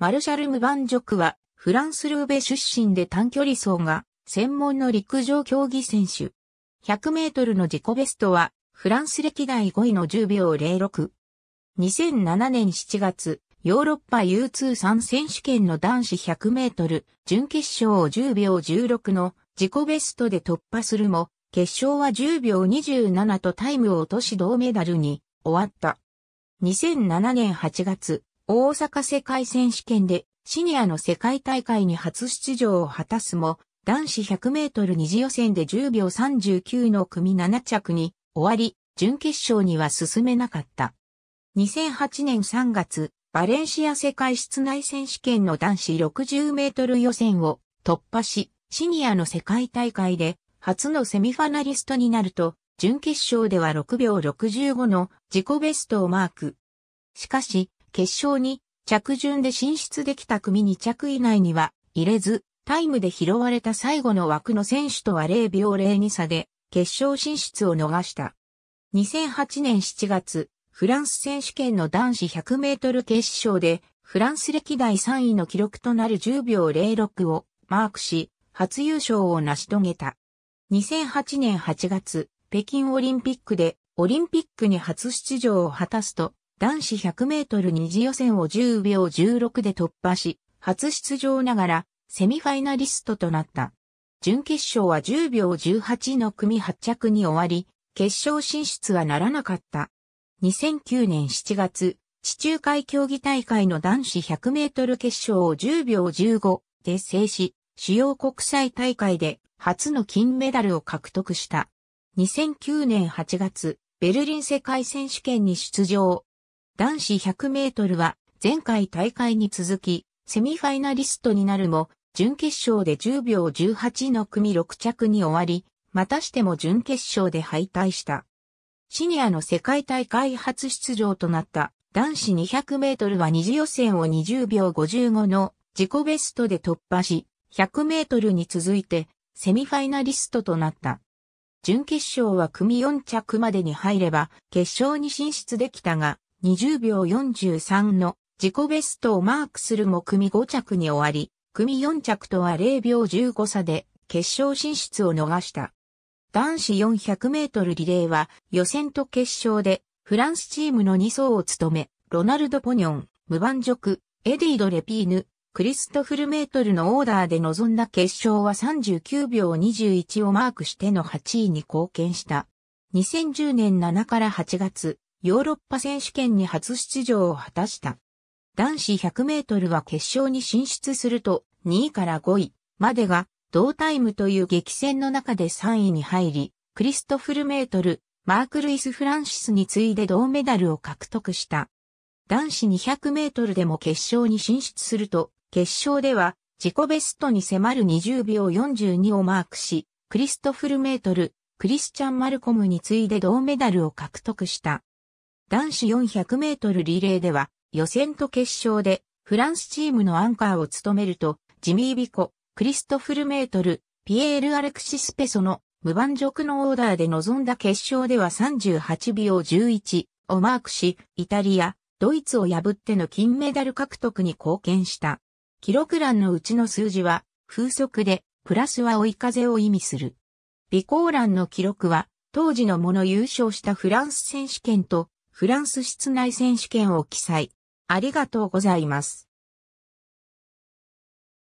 マルシャル・ムバンジョクは、フランス・ルーベ出身で短距離走が、専門の陸上競技選手。100メートルの自己ベストは、フランス歴代5位の10秒06。2007年7月、ヨーロッパ U23 選手権の男子100メートル、準決勝を10秒16の自己ベストで突破するも、決勝は10秒27とタイムを落とし銅メダルに終わった。2007年8月、大阪世界選手権でシニアの世界大会に初出場を果たすも、男子100メートル二次予選で10秒39の組7着に終わり、準決勝には進めなかった。2008年3月、バレンシア世界室内選手権の男子60メートル予選を突破し、シニアの世界大会で初のセミファナリストになると、準決勝では6秒65の自己ベストをマーク。しかし、決勝に着順で進出できた組2着以内には入れず、タイムで拾われた最後の枠の選手とは0秒02差で決勝進出を逃した。2008年7月、フランス選手権の男子100メートル決勝で、フランス歴代3位の記録となる10秒06をマークし、初優勝を成し遂げた。2008年8月、北京オリンピックでオリンピックに初出場を果たすと、男子100メートル二次予選を10秒16で突破し、初出場ながらセミファイナリストとなった。準決勝は10秒18の組8着に終わり、決勝進出はならなかった。2009年7月、地中海競技大会の男子100メートル決勝を10秒15で制し、主要国際大会で初の金メダルを獲得した。2009年8月、ベルリン世界選手権に出場、男子100メートルは前回大会に続きセミファイナリストになるも準決勝で10秒18の組6着に終わり、またしても準決勝で敗退した。シニアの世界大会初出場となった男子200メートルは二次予選を20秒55の自己ベストで突破し、100メートルに続いてセミファイナリストとなった。準決勝は組4着までに入れば決勝に進出できたが、20秒43の自己ベストをマークするも組5着に終わり、組4着とは0秒15差で決勝進出を逃した。男子400メートルリレーは予選と決勝でフランスチームの2走を務め、ロナルド・ポニョン、ムバンジョク、エディード・レピーヌ、クリストフルメートルのオーダーで臨んだ決勝は39秒21をマークしての8位に貢献した。2010年7から8月、ヨーロッパ選手権に初出場を果たした。男子100メートルは決勝に進出すると2位から5位までが同タイムという激戦の中で3位に入り、クリストフルメートル、マーク・ルイス・フランシスに次いで銅メダルを獲得した。男子200メートルでも決勝に進出すると、決勝では自己ベストに迫る20秒42をマークし、クリストフルメートル、クリスチャン・マルコムに次いで銅メダルを獲得した。男子400メートルリレーでは、予選と決勝で、フランスチームのアンカーを務めると、ジミー・ビコ、クリストフル・メートル、ピエール・アレクシス・ペソの無盤辱のオーダーで臨んだ決勝では38秒11をマークし、イタリア、ドイツを破っての金メダル獲得に貢献した。記録欄のうちの数字は、風速で、プラスは追い風を意味する。ーラ欄の記録は、当時のもの優勝したフランス選手権と、フランス室内選手権を記載。ありがとうございます。